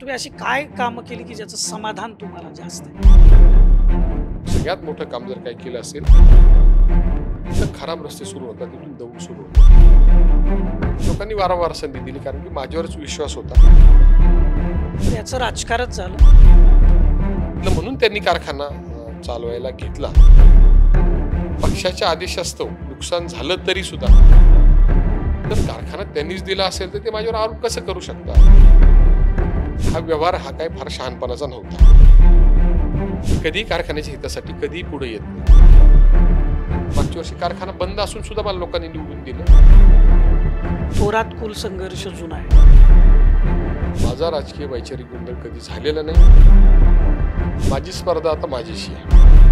तुम्ही अशी काय कामं केली की ज्याचं समाधान तुम्हाला जास्त सगळ्यात मोठं काम जर काय केलं असेल तर खराब रस्ते सुरू होतात तिथून दौड सुरू होतात लोकांनी वारंवार संधी दिली कारण की माझ्यावरच विश्वास होता याचं राजकारणच झालं म्हणून त्यांनी कारखाना चालवायला घेतला पक्षाच्या आदेश असतो नुकसान झालं तरी सुद्धा तर कारखाना त्यांनीच दिला असेल तर ते माझ्यावर आरोप कसं करू शकतात हा व्यवहार हा काय फार शहाणपणाचा नव्हता कधी कारखान्याच्या हितासाठी कधी पुढे येत मागच्या वर्षी कारखाना बंद असून सुद्धा मला लोकांनी निवडून दिलं थोरात कुल संघर्ष अजून आहे माझा राजकीय वैचारिक गुंडळ कधी झालेला नाही माझी स्पर्धा आता माझ्याशी आहे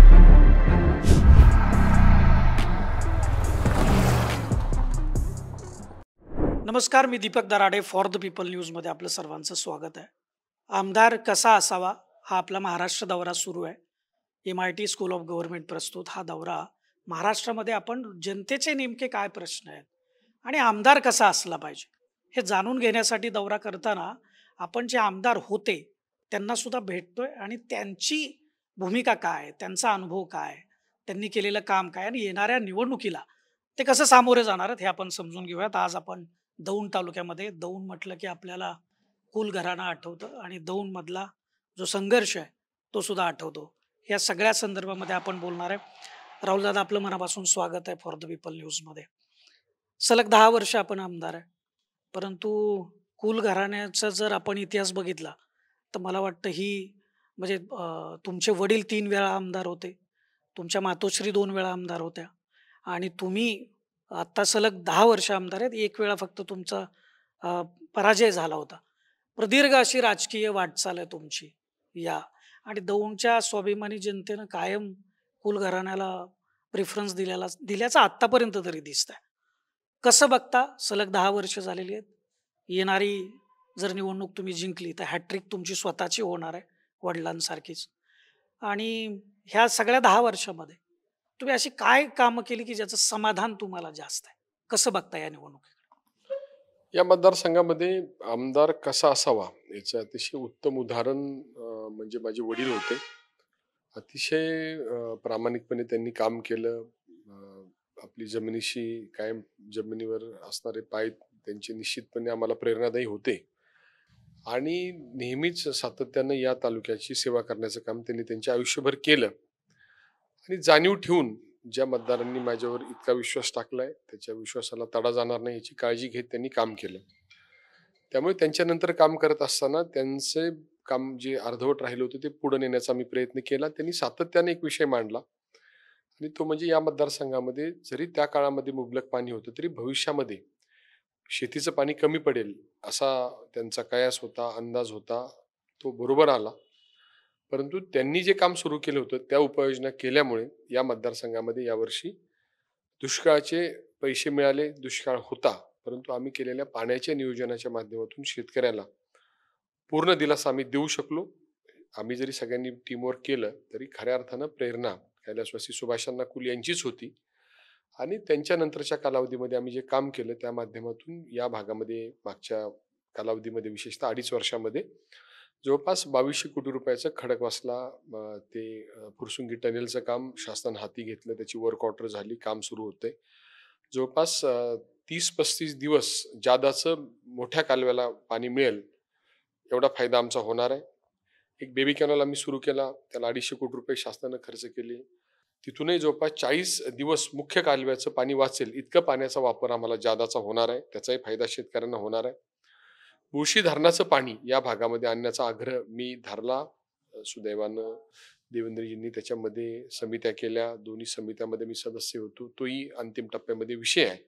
नमस्कार मी Deepak Darade for the people न्यूजमध्ये आपलं सर्वांचं स्वागत आहे आमदार कसा असावा हा आपला महाराष्ट्र दौरा सुरू आहे M I T school of government प्रस्तुत हा दौरा महाराष्ट्रामध्ये आपण जनतेचे नेमके काय प्रश्न आहेत आणि आमदार कसा असला पाहिजे हे जाणून घेण्यासाठी दौरा करताना आपण जे आमदार होते त्यांना सुद्धा भेटतोय आणि त्यांची भूमिका काय त्यांचा अनुभव काय त्यांनी केलेलं काम काय आणि येणाऱ्या निवडणुकीला ते कसं सामोरे जाणार आहेत हे आपण समजून घेऊयात आज आपण दौंड तालुक्यामध्ये दौंड म्हटलं की आपल्याला कुल घराणा आठवतं आणि दौंडमधला जो संघर्ष आहे तो सुद्धा आठवतो या सगळ्या संदर्भामध्ये आपण बोलणार आहे दादा आपलं मनापासून स्वागत आहे फॉर द पीपल न्यूजमध्ये सलग दहा वर्ष आपण आमदार आहे परंतु कुल घराण्याचा जर आपण इतिहास बघितला तर मला वाटतं ही म्हणजे तुमचे वडील तीन वेळा आमदार होते तुमच्या मातोश्री दोन वेळा आमदार होत्या आणि तुम्ही आत्ता सलग दहा वर्ष आमदार आहेत एक वेळा फक्त तुमचा पराजय झाला होता प्रदीर्घ अशी राजकीय वाटचाल आहे तुमची या आणि दौंडच्या स्वाभिमानी जनतेनं कायम कुल घराण्याला प्रिफरन्स दिल्याला दिल्याचं आत्तापर्यंत तरी दिसत आहे कसं बघता सलग दहा वर्ष झालेली आहेत येणारी जर निवडणूक तुम्ही जिंकली तर हॅट्रिक तुमची स्वतःची होणार आहे वडिलांसारखीच आणि ह्या सगळ्या दहा वर्षामध्ये तुम्ही अशी काय कामं केली की ज्याचं समाधान तुम्हाला जास्त आहे कसं बघता या निवडणुकीकडे या मतदारसंघामध्ये आमदार कसा असावा याचं अतिशय उत्तम उदाहरण म्हणजे माझे वडील होते अतिशय प्रामाणिकपणे त्यांनी काम केलं आपली जमिनीशी कायम जमिनीवर असणारे पाय त्यांचे निश्चितपणे आम्हाला प्रेरणादायी होते आणि नेहमीच सातत्यानं या तालुक्याची सेवा करण्याचं काम त्यांनी त्यांच्या आयुष्यभर केलं आणि जाणीव ठेवून ज्या मतदारांनी माझ्यावर इतका विश्वास टाकला आहे त्याच्या विश्वासाला तडा जाणार नाही याची काळजी घेत त्यांनी काम केलं त्यामुळे त्यांच्यानंतर काम करत असताना त्यांचे काम जे अर्धवट राहिलं होतं ते पुढे नेण्याचा मी प्रयत्न केला त्यांनी सातत्याने एक विषय मांडला आणि तो म्हणजे या मतदारसंघामध्ये जरी त्या काळामध्ये मुबलक पाणी होतं तरी भविष्यामध्ये शेतीचं पाणी कमी पडेल असा त्यांचा कयास होता अंदाज होता तो बरोबर आला परंतु त्यांनी जे काम सुरू केलं होतं त्या उपाययोजना केल्यामुळे या मतदारसंघामध्ये यावर्षी दुष्काळाचे पैसे मिळाले दुष्काळ होता परंतु आम्ही केलेल्या पाण्याच्या नियोजनाच्या माध्यमातून शेतकऱ्याला पूर्ण दिलासा आम्ही देऊ शकलो आम्ही जरी सगळ्यांनी टीमवर्क केलं तरी खऱ्या अर्थानं प्रेरणा कैलासवासी सुभाषांना कुल यांचीच होती आणि त्यांच्यानंतरच्या कालावधीमध्ये आम्ही जे काम केलं त्या माध्यमातून या भागामध्ये मागच्या कालावधीमध्ये विशेषतः अडीच वर्षामध्ये जवळपास बावीसशे कोटी रुपयाचा खडकवासला ते पुरसुंगी टनेलचं काम शासनानं हाती घेतलं त्याची वर्क ऑर्डर झाली काम सुरू होते जवळपास तीस पस्तीस दिवस जादाचं मोठ्या कालव्याला पाणी मिळेल एवढा फायदा आमचा होणार आहे एक बेबी कॅनल आम्ही सुरू केला त्याला अडीचशे कोटी रुपये शासनानं खर्च केले तिथूनही जवळपास चाळीस दिवस मुख्य कालव्याचं पाणी वाचेल इतकं पाण्याचा वापर आम्हाला जादाचा होणार आहे त्याचाही फायदा शेतकऱ्यांना होणार आहे मुळशी धरणाचं पाणी या भागामध्ये आणण्याचा आग्रह मी धरला सुदैवानं देवेंद्रजींनी त्याच्यामध्ये समित्या केल्या दोन्ही समित्यामध्ये मी सदस्य होतो तोही अंतिम टप्प्यामध्ये विषय आहे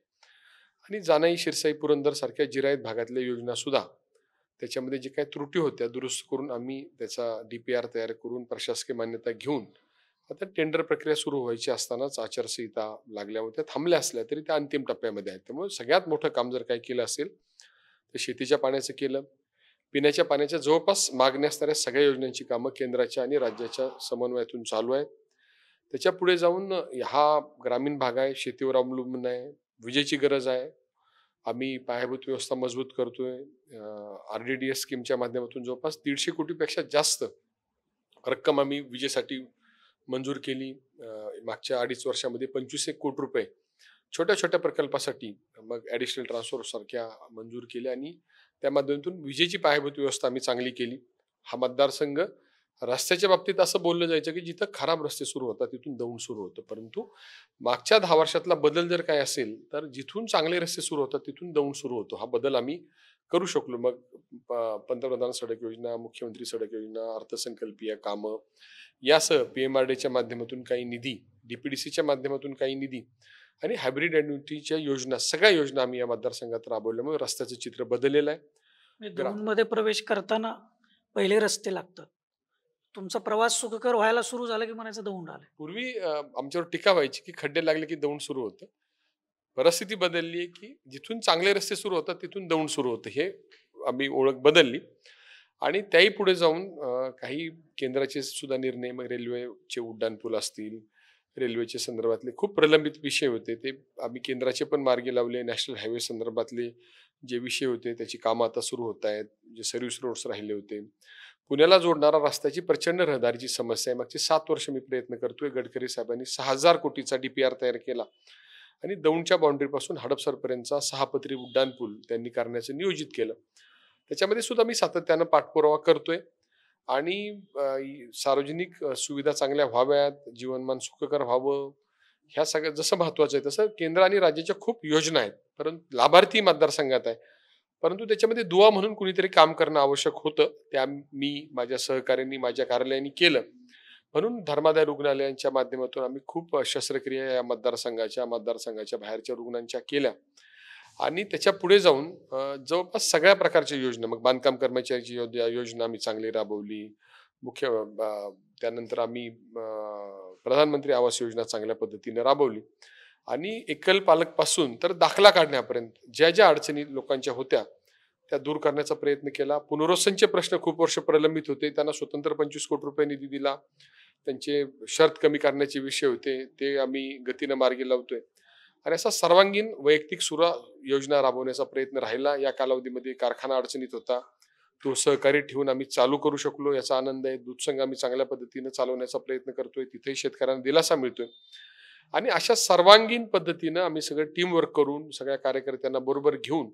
आणि जानाई शिरसाई पुरंदर सारख्या जिरायत भागातल्या योजनासुद्धा त्याच्यामध्ये जे काही त्रुटी होत्या दुरुस्त करून आम्ही त्याचा डी पी आर तयार करून प्रशासकीय मान्यता घेऊन आता टेंडर प्रक्रिया सुरू व्हायची असतानाच आचारसंहिता लागल्यामुळे होत्या थांबल्या असल्या तरी त्या अंतिम टप्प्यामध्ये आहेत त्यामुळे सगळ्यात मोठं काम जर काही केलं असेल ते शेतीच्या पाण्याचं केलं पिण्याच्या पाण्याच्या जवळपास मागण्या असणाऱ्या सगळ्या योजनांची कामं केंद्राच्या आणि राज्याच्या समन्वयातून चालू आहेत त्याच्या पुढे जाऊन हा ग्रामीण भाग आहे शेतीवर अवलंबून आहे विजेची गरज आहे आम्ही पायाभूत व्यवस्था मजबूत करतोय आर डी डी एस स्कीमच्या माध्यमातून जवळपास दीडशे कोटीपेक्षा जास्त रक्कम आम्ही विजेसाठी मंजूर केली मागच्या अडीच वर्षामध्ये पंचवीस एक कोटी रुपये छोट्या छोट्या प्रकल्पासाठी मग ॲडिशनल सारख्या मंजूर केल्या आणि त्या माध्यमातून विजेची पायाभूत व्यवस्था आम्ही चांगली केली हा मतदारसंघ रस्त्याच्या बाबतीत असं बोललं जायचं की जिथं खराब रस्ते सुरू होतात तिथून दौंड सुरू होतं परंतु मागच्या दहा वर्षातला बदल जर काय असेल तर जिथून चांगले रस्ते सुरू होतात तिथून दौंड सुरू होतो हा बदल आम्ही करू शकलो मग पंतप्रधान सडक योजना मुख्यमंत्री सडक योजना अर्थसंकल्पीय कामं यासह पी एम आर डीच्या माध्यमातून काही निधी डीपीडीसीच्या माध्यमातून काही निधी आणि हायब्रिड एन्युटीच्या योजना सगळ्या योजना आम्ही या मतदारसंघात राबवल्यामुळे रस्त्याचं चित्र बदललेलं आहे ग्राउंडमध्ये प्रवेश करताना पहिले रस्ते लागतात तुमचा प्रवास सुखकर व्हायला सुरू झाला की म्हणायचं दौंड आलं पूर्वी आमच्यावर टीका व्हायची की खड्डे लागले की दौंड सुरू होतं परिस्थिती बदलली आहे की जिथून चांगले रस्ते सुरू होतात तिथून दौंड सुरू होतं हे आम्ही ओळख बदलली आणि त्याही पुढे जाऊन काही केंद्राचे सुद्धा निर्णय मग रेल्वेचे उड्डाणपूल असतील रेल्वेच्या संदर्भातले खूप प्रलंबित विषय होते ते आम्ही केंद्राचे पण मार्गी लावले नॅशनल हायवे संदर्भातले जे विषय होते त्याची कामं आता सुरू होत आहेत जे सर्व्हिस रोड्स राहिले होते पुण्याला जोडणारा रस्त्याची प्रचंड रहदारीची समस्या आहे मागचे सात वर्ष मी प्रयत्न करतोय गडकरी साहेबांनी सहा हजार कोटीचा डी पी आर तयार केला आणि दौंडच्या बाउंड्रीपासून हडपसरपर्यंतचा सहापत्री उड्डाण पूल त्यांनी करण्याचं नियोजित केलं त्याच्यामध्ये सुद्धा मी सातत्यानं पाठपुरावा करतोय आणि सार्वजनिक सुविधा चांगल्या व्हाव्यात जीवनमान सुखकर व्हावं ह्या सगळ्या जसं महत्वाचं आहे तसं केंद्र आणि राज्याच्या खूप योजना आहेत परंतु लाभार्थी मतदारसंघात आहे परंतु त्याच्यामध्ये दुवा म्हणून कुणीतरी काम करणं आवश्यक होतं त्या मी माझ्या सहकार्यांनी माझ्या कार्यालयांनी केलं म्हणून धर्मादाय रुग्णालयांच्या माध्यमातून आम्ही खूप शस्त्रक्रिया या मतदारसंघाच्या मतदारसंघाच्या बाहेरच्या रुग्णांच्या केल्या आणि त्याच्या पुढे जाऊन जवळपास सगळ्या प्रकारच्या योजना मग बांधकाम कर्मचाऱ्याची योजना आम्ही चांगली राबवली मुख्य त्यानंतर आम्ही प्रधानमंत्री आवास योजना चांगल्या पद्धतीने राबवली आणि एकल पालकपासून तर दाखला काढण्यापर्यंत ज्या ज्या अडचणी लोकांच्या होत्या त्या दूर करण्याचा प्रयत्न केला पुनर्वसनचे प्रश्न खूप वर्ष प्रलंबित होते त्यांना स्वतंत्र पंचवीस कोटी रुपये निधी दिला त्यांचे शर्त कमी करण्याचे विषय होते ते आम्ही गतीनं मार्गी लावतोय आणि असा सर्वांगीण वैयक्तिक सुर योजना राबवण्याचा प्रयत्न राहिला या कालावधीमध्ये कारखाना अडचणीत होता तो सहकारी ठेवून आम्ही चालू करू शकलो याचा आनंद आहे दूध संघ आम्ही चांगल्या पद्धतीनं चालवण्याचा प्रयत्न करतोय तिथेही शेतकऱ्यांना दिलासा मिळतोय आणि अशा सर्वांगीण पद्धतीनं आम्ही सगळं टीमवर्क करून सगळ्या कार्यकर्त्यांना बरोबर घेऊन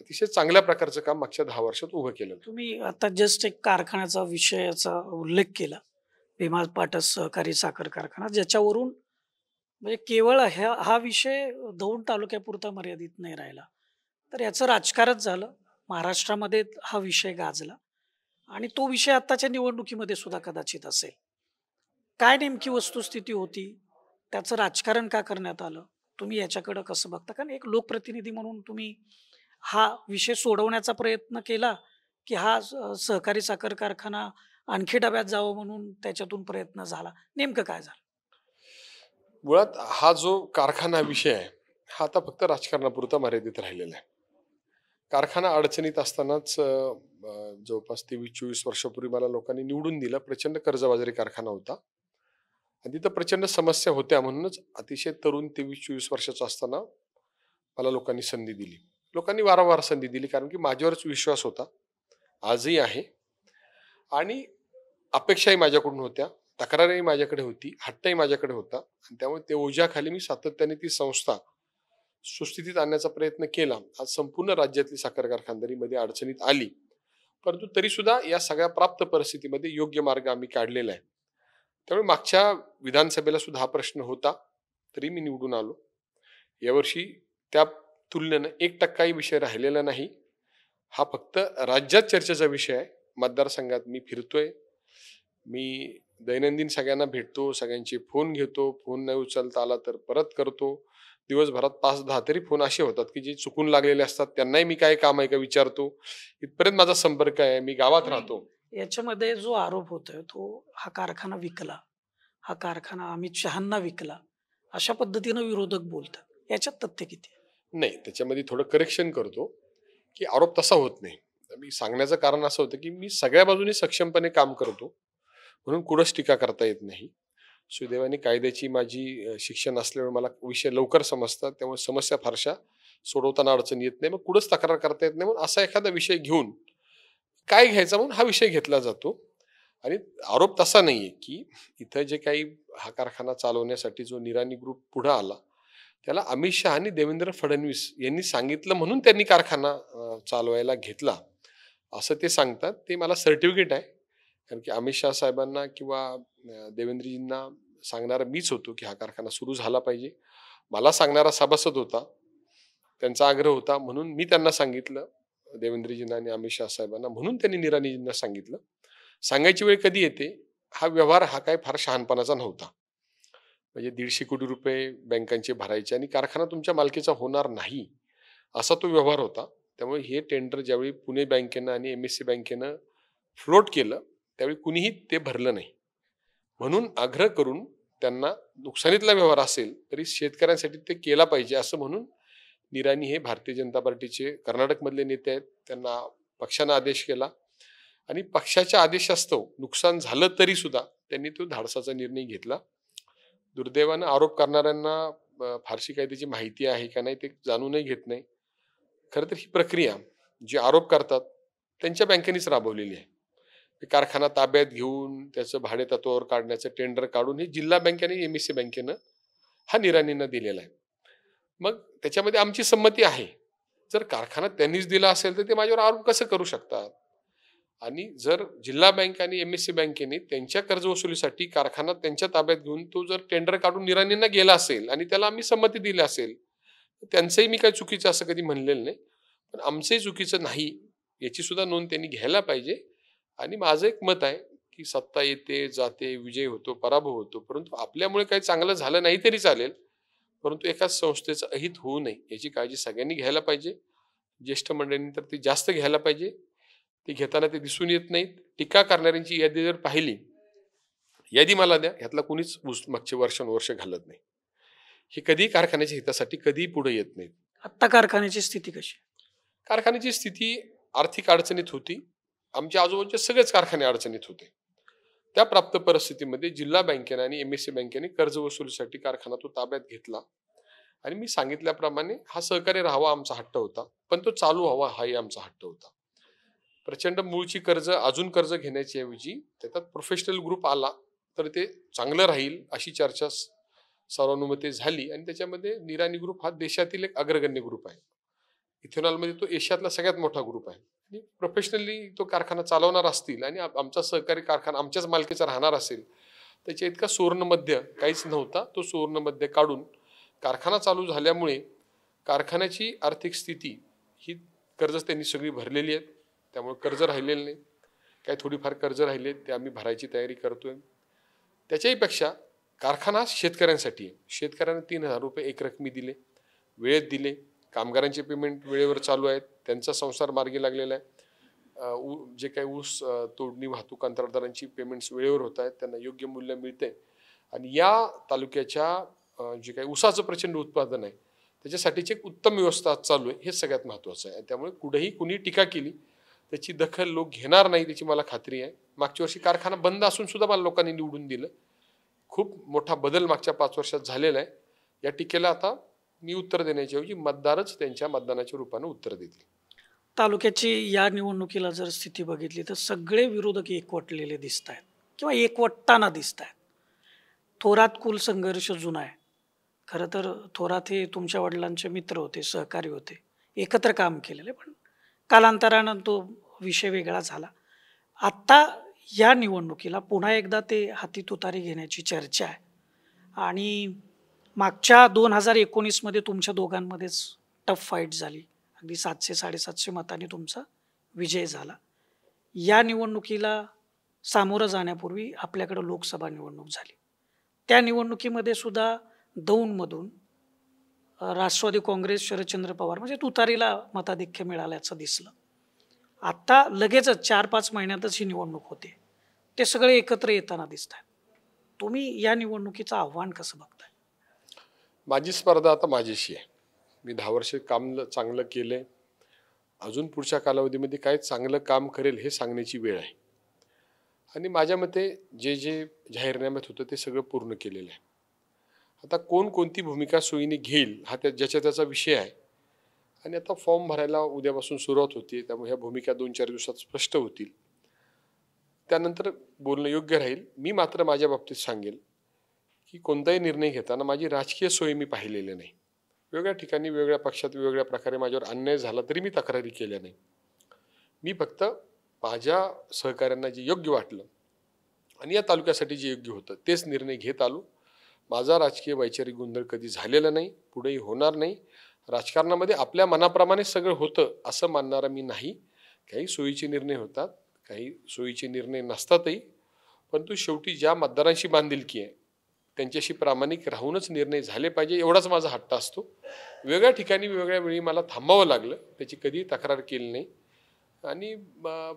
अतिशय चांगल्या प्रकारचं काम मागच्या दहा वर्षात उभं केलं तुम्ही आता जस्ट एक कारखान्याचा विषयाचा उल्लेख केला भीमा पाटस सहकारी साखर कारखाना ज्याच्यावरून म्हणजे केवळ ह्या हा विषय दौंड तालुक्यापुरता मर्यादित नाही राहिला तर याचं राजकारणच झालं महाराष्ट्रामध्ये हा विषय गाजला आणि तो विषय आत्ताच्या निवडणुकीमध्ये सुद्धा कदाचित असेल काय नेमकी वस्तुस्थिती होती त्याचं राजकारण का करण्यात आलं तुम्ही याच्याकडं कसं बघता कारण एक लोकप्रतिनिधी म्हणून तुम्ही हा विषय सोडवण्याचा प्रयत्न केला की हा सहकारी साखर कारखाना आणखी डब्यात जावं म्हणून त्याच्यातून प्रयत्न झाला नेमकं काय झालं मुळात हा जो कारखाना विषय आहे हा आता फक्त राजकारणापुरता मर्यादित राहिलेला आहे कारखाना अडचणीत असतानाच जवळपास तेवीस चोवीस वर्षापूर्वी मला लोकांनी निवडून दिला प्रचंड कर्जबाजारी कारखाना होता आणि तिथं प्रचंड समस्या होत्या म्हणूनच अतिशय तरुण तेवीस चोवीस वर्षाचा असताना मला लोकांनी संधी दिली लोकांनी वारंवार संधी दिली कारण की माझ्यावरच विश्वास होता आजही आहे आणि अपेक्षाही माझ्याकडून होत्या तक्रारही माझ्याकडे होती हट्टही माझ्याकडे होता आणि त्यामुळे ते ओझ्याखाली मी सातत्याने ती संस्था सुस्थितीत आणण्याचा प्रयत्न केला आज संपूर्ण राज्यातली साखर कारखानदारीमध्ये अडचणीत आली परंतु तरी सुद्धा या सगळ्या प्राप्त परिस्थितीमध्ये योग्य मार्ग आम्ही काढलेला आहे त्यामुळे मागच्या विधानसभेला सुद्धा हा प्रश्न होता तरी मी निवडून आलो यावर्षी त्या तुलनेनं एक टक्काही विषय राहिलेला नाही हा फक्त राज्यात चर्चेचा विषय आहे मतदारसंघात मी फिरतोय मी दैनंदिन सगळ्यांना भेटतो सगळ्यांचे फोन घेतो फोन नाही उचलता आला तर परत करतो दिवसभरात पाच दहा तरी फोन असे होतात की जे चुकून लागलेले असतात त्यांनाही मी काय काम आहे का विचारतो इथपर्यंत माझा संपर्क आहे मी गावात राहतो याच्यामध्ये जो आरोप होतोय तो हा कारखाना विकला हा कारखाना अमित शहांना विकला अशा पद्धतीनं विरोधक बोलतात याच्यात तथ्य किती नाही त्याच्यामध्ये थोडं करेक्शन करतो की आरोप तसा होत नाही मी सांगण्याचं कारण असं होतं की मी सगळ्या बाजूने सक्षमपणे काम करतो म्हणून कुठंच टीका करता येत नाही सुदैवाने कायद्याची माझी शिक्षण असल्यामुळे मला विषय लवकर समजतात त्यामुळे समस्या फारशा सोडवताना अडचण येत नाही मग कुठंच तक्रार करता येत नाही म्हणून असा एखादा विषय घेऊन काय घ्यायचा म्हणून हा विषय घेतला जातो आणि आरोप तसा नाही आहे की इथं जे काही हा कारखाना चालवण्यासाठी जो निराणी ग्रुप पुढं आला त्याला अमित शहा आणि देवेंद्र फडणवीस यांनी सांगितलं म्हणून त्यांनी कारखाना चालवायला घेतला असं ते सांगतात ते मला सर्टिफिकेट आहे कारण की अमित शाह साहेबांना किंवा देवेंद्रजींना सांगणारा मीच होतो की हा कारखाना सुरू झाला पाहिजे मला सांगणारा सभासद होता त्यांचा आग्रह होता म्हणून मी त्यांना सांगितलं देवेंद्रजींना आणि अमित शाह साहेबांना म्हणून त्यांनी निराणीजींना सांगितलं सांगायची वेळ कधी येते हा व्यवहार हा काय फार शहाणपणाचा नव्हता म्हणजे दीडशे कोटी रुपये बँकांचे भरायचे आणि कारखाना तुमच्या मालकीचा होणार नाही असा तो व्यवहार होता त्यामुळे हे टेंडर ज्यावेळी पुणे बँकेनं आणि एम एस सी बँकेनं फ्लोट केलं त्यावेळी कुणीही ते भरलं नाही म्हणून आग्रह करून त्यांना नुकसानीतला व्यवहार असेल तरी शेतकऱ्यांसाठी ते केला पाहिजे असं म्हणून निराणी हे भारतीय जनता पार्टीचे कर्नाटकमधले नेते आहेत त्यांना पक्षानं आदेश केला आणि पक्षाच्या आदेशास्तव नुकसान झालं तरी सुद्धा त्यांनी तो धाडसाचा निर्णय घेतला दुर्दैवानं आरोप करणाऱ्यांना फारशी काही त्याची माहिती आहे का नाही ते जाणूनही घेत नाही खरं तर ही प्रक्रिया जे आरोप करतात त्यांच्या बँकेनेच राबवलेली आहे कारखाना ताब्यात घेऊन त्याचं भाडे तत्वावर काढण्याचं टेंडर काढून ही जिल्हा बँकेने एम एस सी e बँकेनं हा निराणींना दिलेला आहे मग त्याच्यामध्ये आमची संमती आहे जर कारखाना त्यांनीच दिला असेल तर ते माझ्यावर आरोप कसं करू शकतात आणि जर जिल्हा बँक आणि एम एस e सी बँकेने त्यांच्या कर्जवसुलीसाठी कारखाना त्यांच्या ताब्यात घेऊन तो जर टेंडर काढून निराणींना गेला असेल आणि त्याला आम्ही संमती दिली असेल त्यांचंही मी काय चुकीचं असं कधी म्हणलेलं नाही पण आमचंही चुकीचं नाही याची सुद्धा नोंद त्यांनी घ्यायला पाहिजे आणि माझं एक मत आहे की सत्ता येते जाते विजय होतो पराभव होतो परंतु आपल्यामुळे काही चांगलं झालं नाही तरी चालेल परंतु एकाच संस्थेचं अहित होऊ नये याची काळजी सगळ्यांनी घ्यायला पाहिजे ज्येष्ठ मंडळींनी तर ते जास्त घ्यायला पाहिजे ते घेताना ते दिसून येत नाहीत टीका करणाऱ्यांची यादी जर पाहिली यादी मला द्या ह्यातला कुणीच मागचे वर्षानुवर्ष घालत नाही हे कधी कारखान्याच्या हितासाठी कधीही पुढे येत नाहीत आत्ता कारखान्याची स्थिती कशी कारखान्याची स्थिती आर्थिक अडचणीत होती आमच्या आजूबाजूचे सगळेच कारखाने अडचणीत होते त्या प्राप्त परिस्थितीमध्ये जिल्हा बँकेने आणि एम एस सी बँकेने कर्ज वसुलीसाठी कारखाना तो ताब्यात घेतला आणि मी सांगितल्याप्रमाणे हा सहकार्य राहावा आमचा हट्ट होता पण तो चालू व्हावा हाही आमचा हट्ट होता प्रचंड मूळची कर्ज अजून कर्ज घेण्याच्याऐवजी ऐवजी त्याच्यात प्रोफेशनल ग्रुप आला तर ते चांगलं राहील अशी चर्चा सर्वानुमते झाली आणि त्याच्यामध्ये निराणी ग्रुप हा देशातील एक अग्रगण्य ग्रुप आहे इथेनॉलमध्ये तो एशियातला सगळ्यात मोठा ग्रुप आहे प्रोफेशनली तो कारखाना चालवणार असतील आणि आमचा सहकारी कारखाना आमच्याच मालकीचा राहणार असेल त्याच्या इतका सुवर्णमध्य काहीच नव्हता तो सुवर्णमध्य काढून कारखाना चालू झाल्यामुळे कारखान्याची आर्थिक स्थिती ही कर्ज त्यांनी सगळी भरलेली आहेत त्यामुळे कर्ज राहिलेलं नाही काही थोडीफार कर्ज राहिले ते आम्ही भरायची तयारी करतोय त्याच्याहीपेक्षा कारखाना शेतकऱ्यांसाठी शेतकऱ्यांना तीन हजार रुपये एकरकमी दिले वेळेत दिले कामगारांचे पेमेंट वेळेवर चालू आहेत त्यांचा संसार मार्गी लागलेला आहे जे काही ऊस तोडणी वाहतूक अंतरदारांची पेमेंट्स वेळेवर होत आहेत त्यांना योग्य मूल्य मिळते आणि या तालुक्याच्या जे काही ऊसाचं प्रचंड उत्पादन आहे त्याच्यासाठीची एक उत्तम व्यवस्था चालू आहे हे सगळ्यात महत्त्वाचं आहे त्यामुळे कुठेही कुणी टीका केली त्याची दखल लोक घेणार नाही त्याची मला खात्री आहे मागच्या वर्षी कारखाना बंद असून सुद्धा मला लोकांनी निवडून दिलं खूप मोठा बदल मागच्या पाच वर्षात झालेला आहे या टीकेला आता मी उत्तर देण्याच्याऐवजी मतदारच त्यांच्या मतदानाच्या रूपाने उत्तर देतील तालुक्याची या निवडणुकीला जर स्थिती बघितली तर सगळे विरोधक एकवटलेले दिसत आहेत किंवा एकवटताना दिसत आहेत थोरात कुल संघर्ष जुना आहे खरं तर थोरात हे तुमच्या वडिलांचे मित्र होते सहकारी होते एकत्र काम केलेले पण कालांतरानं तो विषय वेगळा झाला आत्ता या निवडणुकीला पुन्हा एकदा ते हाती तुतारी घेण्याची चर्चा आहे आणि मागच्या दोन हजार एकोणीसमध्ये तुमच्या दोघांमध्येच टफ फाईट झाली अगदी सातशे साडेसातशे मताने तुमचा विजय झाला या निवडणुकीला सामोरं जाण्यापूर्वी आपल्याकडं लोकसभा निवडणूक झाली त्या निवडणुकीमध्ये सुद्धा दौंडमधून राष्ट्रवादी काँग्रेस शरदचंद्र पवार म्हणजे तुतारीला मताधिक्य मिळाल्याचं दिसलं आत्ता लगेचच चार पाच महिन्यातच ही निवडणूक होते ते सगळे एकत्र येताना दिसत आहेत तुम्ही या निवडणुकीचं आव्हान कसं बघता माझी स्पर्धा आता माझ्याशी आहे मी दहा वर्ष काम चांगलं केलं आहे अजून पुढच्या कालावधीमध्ये काय चांगलं काम करेल हे सांगण्याची वेळ आहे आणि माझ्या मते जे जे जाहीरनाम्यात होतं ते सगळं पूर्ण केलेलं आहे आता कोण कोणती भूमिका सोयीने घेईल हा त्या ज्याच्या त्याचा विषय आहे आणि आता फॉर्म भरायला उद्यापासून सुरुवात होते त्यामुळे ह्या भूमिका दोन चार दिवसात स्पष्ट होतील त्यानंतर बोलणं योग्य राहील मी मात्र माझ्या बाबतीत सांगेल की कोणताही निर्णय घेताना माझी राजकीय सोयी मी पाहिलेली नाही वेगळ्या ठिकाणी वेगळ्या पक्षात वेगळ्या प्रकारे माझ्यावर अन्याय झाला तरी मी तक्रारी केल्या नाही मी फक्त माझ्या सहकाऱ्यांना जे योग्य वाटलं आणि या तालुक्यासाठी जे योग्य होतं तेच निर्णय घेत आलो माझा राजकीय वैचारिक गोंधळ कधी झालेला नाही पुढेही होणार नाही राजकारणामध्ये आपल्या मनाप्रमाणे सगळं होतं असं मानणारा मी नाही काही सोयीचे निर्णय होतात काही सोयीचे निर्णय नसतातही परंतु शेवटी ज्या मतदारांशी बांधिलकी आहे त्यांच्याशी प्रामाणिक राहूनच निर्णय झाले पाहिजे एवढाच माझा हट्ट असतो वेगळ्या ठिकाणी वेगळ्या वेळी मला थांबावं लागलं त्याची कधी तक्रार केली नाही आणि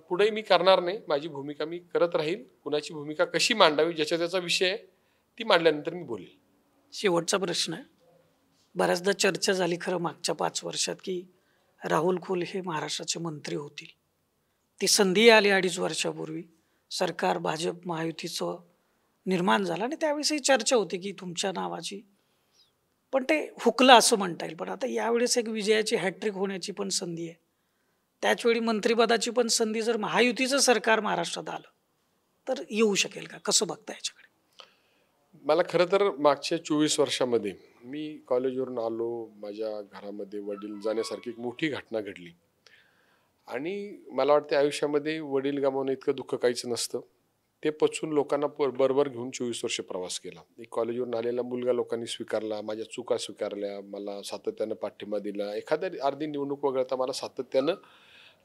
पुढेही मी करणार नाही माझी भूमिका मी करत राहील कुणाची भूमिका कशी मांडावी ज्याच्या त्याचा विषय आहे ती मांडल्यानंतर मी बोलेल शेवटचा प्रश्न आहे बऱ्याचदा चर्चा झाली खरं मागच्या पाच वर्षात की राहुल खोल हे महाराष्ट्राचे मंत्री होतील ती संधी आली अडीच वर्षापूर्वी सरकार भाजप महायुतीचं निर्माण झाला आणि त्याविषयी चर्चा होती की तुमच्या नावाची पण ते हुकलं असं म्हणता येईल पण आता यावेळेस एक विजयाची हॅट्रिक होण्याची पण संधी आहे त्याचवेळी मंत्रिपदाची पण संधी जर महायुतीचं सरकार महाराष्ट्रात आलं तर येऊ शकेल का कसं बघता याच्याकडे मला खरं तर मागच्या चोवीस वर्षामध्ये मी कॉलेजवरून आलो माझ्या घरामध्ये वडील जाण्यासारखी एक मोठी घटना घडली आणि मला वाटते आयुष्यामध्ये वडील गमावणं इतकं दुःख काहीच नसतं ते पचून लोकांना बरोबर घेऊन चोवीस वर्ष प्रवास केला एक कॉलेजवरून आलेला मुलगा लोकांनी स्वीकारला माझ्या चुका स्वीकारल्या मला सातत्यानं पाठिंबा दिला एखाद्या अर्धी निवडणूक वगळता मला सातत्यानं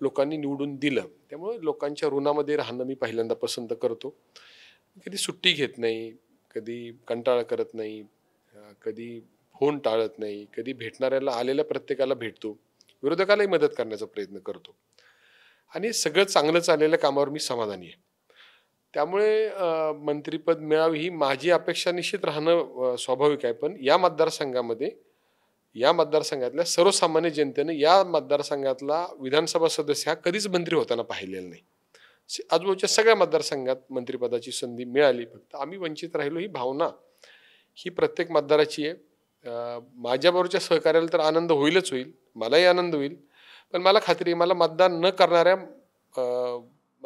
लोकांनी निवडून दिलं त्यामुळे लोकांच्या ऋणामध्ये राहणं मी पहिल्यांदा पसंत करतो कधी सुट्टी घेत नाही कधी कंटाळा करत नाही कधी फोन टाळत नाही कधी भेटणाऱ्याला आलेल्या प्रत्येकाला भेटतो विरोधकालाही मदत करण्याचा प्रयत्न करतो आणि सगळं चांगलं चाललेल्या कामावर मी समाधानी आहे त्यामुळे मंत्रीपद मिळावी ही माझी अपेक्षा निश्चित राहणं स्वाभाविक आहे पण या मतदारसंघामध्ये या मतदारसंघातल्या सर्वसामान्य जनतेनं या मतदारसंघातला विधानसभा सदस्य हा कधीच मंत्री होताना पाहिलेला नाही आजूबाजूच्या सगळ्या मतदारसंघात मंत्रिपदाची संधी मिळाली फक्त आम्ही वंचित राहिलो ही भावना ही प्रत्येक मतदाराची आहे माझ्याबरोबरच्या सहकार्याला तर आनंद होईलच होईल मलाही आनंद होईल पण मला खात्री आहे मला मतदान न करणाऱ्या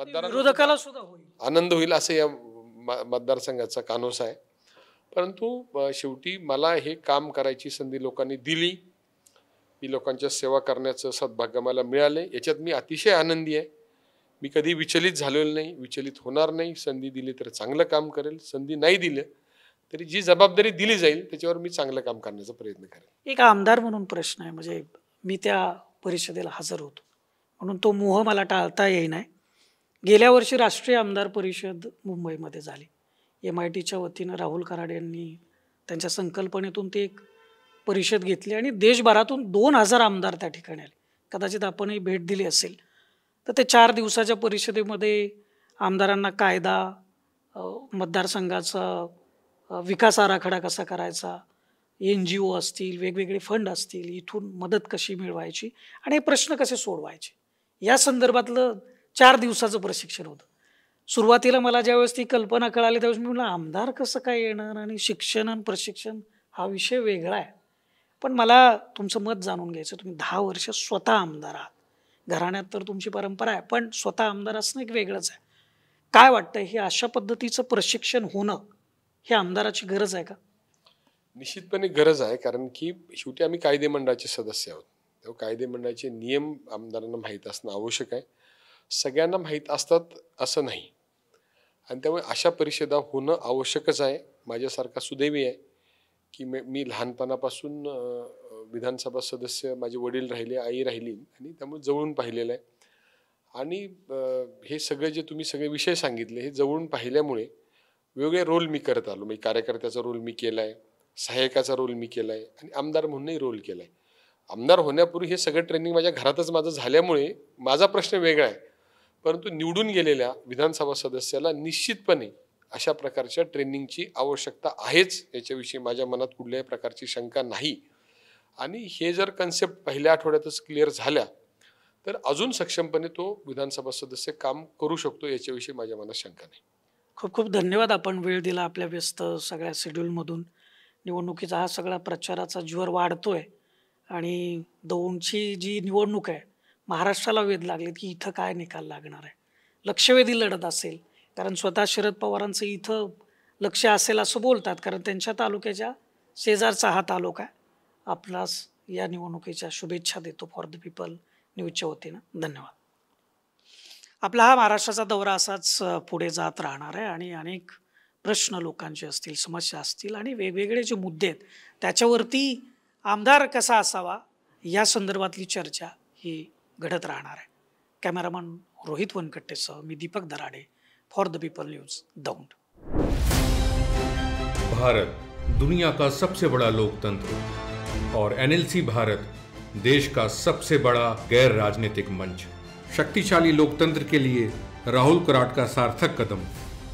विरोधकाला सुद्धा होईल आनंद होईल असं या मतदारसंघाचा कानोस आहे परंतु शेवटी मला हे काम करायची संधी लोकांनी दिली मी लोकांच्या सेवा करण्याचं सद्भाग्य मला मिळाले याच्यात मी अतिशय आनंदी आहे मी कधी विचलित झालेलो नाही विचलित होणार नाही संधी दिली तर चांगलं काम करेल संधी नाही दिलं तरी जी जबाबदारी दिली जाईल त्याच्यावर मी चांगलं काम करण्याचा प्रयत्न करेल एक आमदार म्हणून प्रश्न आहे म्हणजे मी त्या परिषदेला हजर होतो म्हणून तो मोह मला टाळता नाही गेल्या वर्षी राष्ट्रीय आमदार परिषद मुंबईमध्ये झाली एम आय टीच्या वतीनं राहुल कराड यांनी त्यांच्या संकल्पनेतून ते एक परिषद घेतली आणि देशभरातून दोन हजार आमदार त्या ठिकाणी आले कदाचित आपणही भेट दिली असेल तर ते चार दिवसाच्या परिषदेमध्ये आमदारांना कायदा मतदारसंघाचा विकास आराखडा कसा करायचा एन जी ओ असतील वेगवेगळे फंड असतील इथून मदत कशी मिळवायची आणि हे प्रश्न कसे सोडवायचे या संदर्भातलं चार दिवसाचं प्रशिक्षण होतं सुरुवातीला मला ज्यावेळेस ती कल्पना कळाली त्यावेळेस मी म्हणलं आमदार कसं काय येणार आणि शिक्षण आणि प्रशिक्षण हा विषय वेगळा आहे पण मला तुमचं मत जाणून घ्यायचं तुम्ही दहा वर्ष स्वतः आमदार आहात घराण्यात तर तुमची परंपरा आहे पण स्वतः आमदार असणं एक वेगळंच आहे काय वाटतं हे अशा पद्धतीचं प्रशिक्षण होणं हे आमदाराची गरज आहे का निश्चितपणे गरज आहे कारण की शेवटी आम्ही कायदे मंडळाचे सदस्य आहोत कायदे मंडळाचे नियम आमदारांना माहीत असणं आवश्यक आहे सगळ्यांना माहीत असतात असं नाही आणि त्यामुळे अशा परिषदा होणं आवश्यकच आहे माझ्यासारखा सुदैवी आहे की मी मी लहानपणापासून विधानसभा सदस्य माझे वडील राहिले आई राहिली आणि त्यामुळे जवळून पाहिलेलं आहे आणि हे सगळे जे तुम्ही सगळे विषय सांगितले हे जवळून पाहिल्यामुळे वेगळे रोल मी करत आलो म्हणजे कार्यकर्त्याचा रोल मी केला आहे सहाय्यकाचा रोल मी केला आहे आणि आमदार म्हणूनही रोल केला आहे आमदार होण्यापूर्वी हे सगळं ट्रेनिंग माझ्या घरातच माझं झाल्यामुळे माझा प्रश्न वेगळा आहे परंतु निवडून गेलेल्या विधानसभा सदस्याला निश्चितपणे अशा प्रकारच्या ट्रेनिंगची आवश्यकता आहेच याच्याविषयी माझ्या मनात कुठल्याही प्रकारची शंका नाही आणि हे जर कन्सेप्ट पहिल्या आठवड्यातच क्लिअर झाल्या तर अजून सक्षमपणे तो विधानसभा सदस्य काम करू शकतो याच्याविषयी माझ्या मनात शंका नाही खूप खूप धन्यवाद आपण वेळ दिला आपल्या व्यस्त सगळ्या शेड्यूलमधून निवडणुकीचा हा सगळा प्रचाराचा ज्वर वाढतोय आणि दोनची जी निवडणूक आहे महाराष्ट्राला वेध लागले की इथं काय निकाल लागणार आहे लक्षवेधी लढत असेल कारण स्वतः शरद पवारांचं इथं लक्ष असेल असं बोलतात कारण त्यांच्या तालुक्याच्या शेजारचा हा तालुका आपणास या निवडणुकीच्या शुभेच्छा देतो फॉर द पीपल न्यूजच्या वतीनं धन्यवाद आपला हा महाराष्ट्राचा दौरा असाच पुढे जात राहणार आहे आणि अनेक प्रश्न लोकांचे असतील समस्या असतील आणि वेगवेगळे जे मुद्दे आहेत त्याच्यावरती आमदार कसा असावा या संदर्भातली चर्चा ही घडत राहणार आहे कॅमेरामन रोहित वनकट्टेसह मी Deepak Darade for the people news Daund Bharat दुनिया का सबसे बड़ा लोकतंत्र और एनएलसी भारत देश का सबसे बड़ा गैर राजनीतिक मंच शक्तिशाली लोकतंत्र के लिए राहुल कराट का सार्थक कदम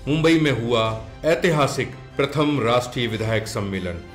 मुंबई में हुआ ऐतिहासिक प्रथम राष्ट्रीय विधायक सम्मेलन